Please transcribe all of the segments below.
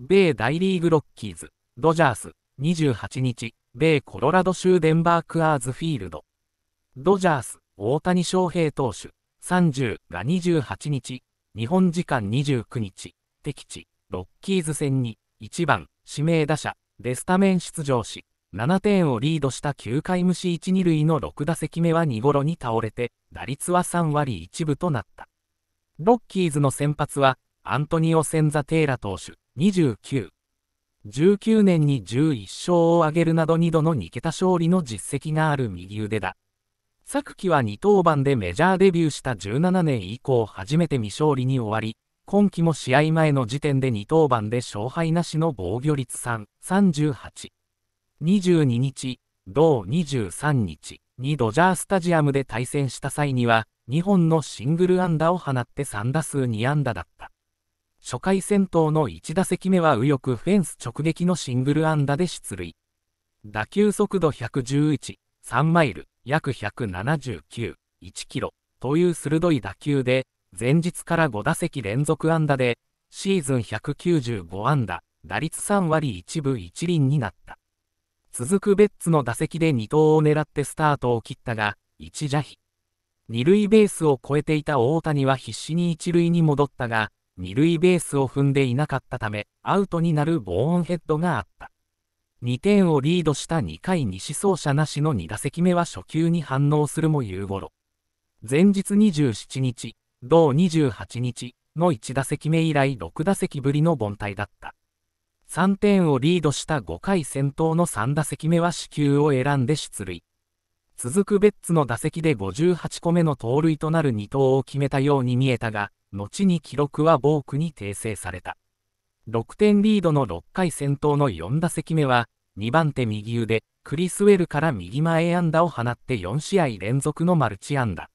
米大リーグロッキーズ、ドジャース、28日、米コロラド州デンバークアーズフィールド。ドジャース、大谷翔平投手、30が28日、日本時間29日、敵地、ロッキーズ戦に、1番、指名打者、でスタメン出場し、7点をリードした9回無視1、2塁の6打席目は2頃に倒れて、打率は3割1分となった。ロッキーズの先発は、アントニオ・センザ・テイラ投手、29。19年に11勝を挙げるなど2度の2桁勝利の実績がある右腕だ。昨季は2登板でメジャーデビューした17年以降初めて未勝利に終わり、今季も試合前の時点で2登板で勝敗なしの防御率3、38。22日、同23日にドジャースタジアムで対戦した際には、2本のシングル安打を放って3打数2安打だった。初回戦闘の1打席目は右翼フェンス直撃のシングル安打で出塁。打球速度111、3マイル、約179、1キロという鋭い打球で、前日から5打席連続安打で、シーズン195安打、打率3割1分1厘になった。続くベッツの打席で2投を狙ってスタートを切ったが、1打比。二塁ベースを越えていた大谷は必死に一塁に戻ったが、二塁ベースを踏んでいなかったため、アウトになるボーンヘッドがあった。2点をリードした2回西走者なしの2打席目は初球に反応するも夕頃。前日27日、同28日の1打席目以来6打席ぶりの凡退だった。3点をリードした5回先頭の3打席目は死球を選んで出塁。続くベッツの打席で58個目の盗塁となる2投を決めたように見えたが、後に記録はボークに訂正された。6点リードの6回先頭の4打席目は、2番手右腕、クリスウェルから右前安打を放って4試合連続のマルチ安打。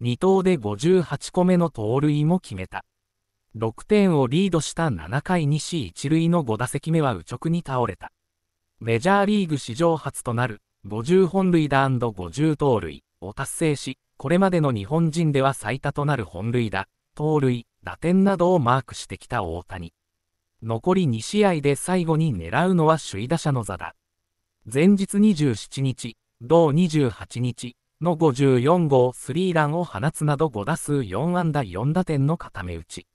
2投で58個目の盗塁も決めた。6点をリードした7回西死1塁の5打席目は右直に倒れた。メジャーリーグ史上初となる50本塁打 &50 盗塁を達成し、これまでの日本人では最多となる本塁打、盗塁、打点などをマークしてきた大谷。残り2試合で最後に狙うのは首位打者の座だ。前日27日、同28日の54号スリーランを放つなど5打数4安打4打点の固め打ち。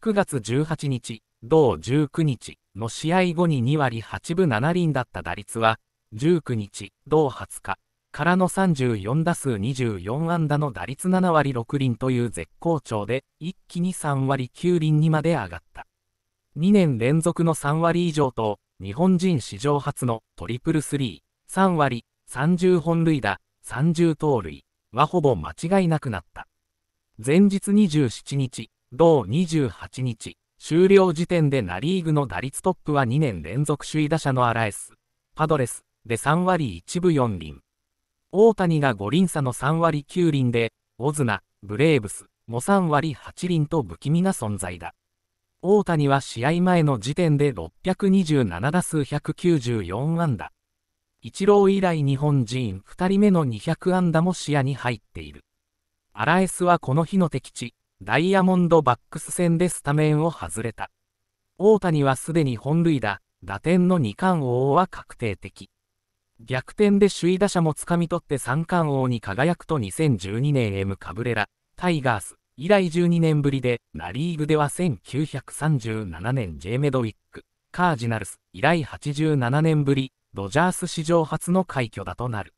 9月18日、同19日の試合後に2割8分7厘だった打率は、19日、同20日からの34打数24安打の打率7割6厘という絶好調で、一気に3割9厘にまで上がった。2年連続の3割以上と、日本人史上初のトリプルスリー、3割、30本塁打、30盗塁はほぼ間違いなくなった。前日27日、同28日、終了時点でナ・リーグの打率トップは2年連続首位打者のアラエス、パドレスで3割1分4厘。大谷が五輪差の3割9厘で、オズナ、ブレーブスも3割8厘と不気味な存在だ。大谷は試合前の時点で627打数194安打。イチロー以来日本人2人目の200安打も視野に入っている。アラエスはこの日の敵地、ダイヤモンドバックス戦でスタメンを外れた。大谷はすでに本塁打、打点の2冠王は確定的。逆転で首位打者も掴み取って三冠王に輝くと2012年 M カブレラ、タイガース、以来12年ぶりで、ナリーグでは1937年 J メドウィック、カージナルス、以来87年ぶり、ドジャース史上初の快挙だとなる。